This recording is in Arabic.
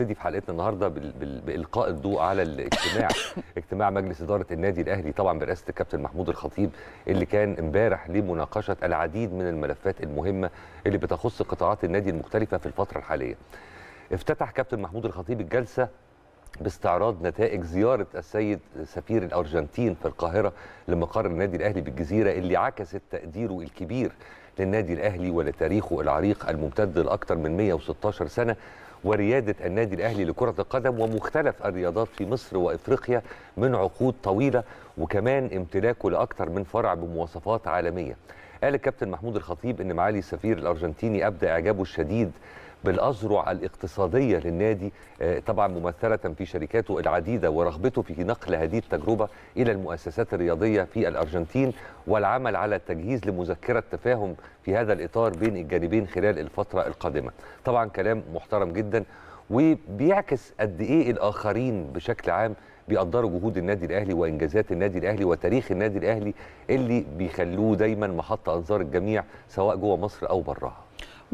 نبتدي في حلقتنا النهارده بالقاء الضوء على الاجتماع اجتماع مجلس اداره النادي الاهلي طبعا برئاسه الكابتن محمود الخطيب اللي كان امبارح لمناقشه العديد من الملفات المهمه اللي بتخص قطاعات النادي المختلفه في الفتره الحاليه. افتتح كابتن محمود الخطيب الجلسه باستعراض نتائج زيارة السيد سفير الأرجنتين في القاهرة لمقر النادي الأهلي بالجزيرة اللي عكست تقديره الكبير للنادي الأهلي ولتاريخه العريق الممتد لأكثر من 116 سنة وريادة النادي الأهلي لكرة القدم ومختلف الرياضات في مصر وإفريقيا من عقود طويلة وكمان امتلاكه لأكثر من فرع بمواصفات عالمية قال الكابتن محمود الخطيب أن معالي السفير الأرجنتيني أبدى إعجابه الشديد بالأذرع الاقتصادية للنادي طبعا آه، ممثلة في شركاته العديدة ورغبته في نقل هذه التجربة إلى المؤسسات الرياضية في الأرجنتين والعمل على التجهيز لمذكرة تفاهم في هذا الإطار بين الجانبين خلال الفترة القادمة طبعا كلام محترم جدا وبيعكس قد ايه الاخرين بشكل عام بيقدروا جهود النادي الاهلي وانجازات النادي الاهلي وتاريخ النادي الاهلي اللي بيخلوه دايما محط انظار الجميع سواء جوه مصر او براها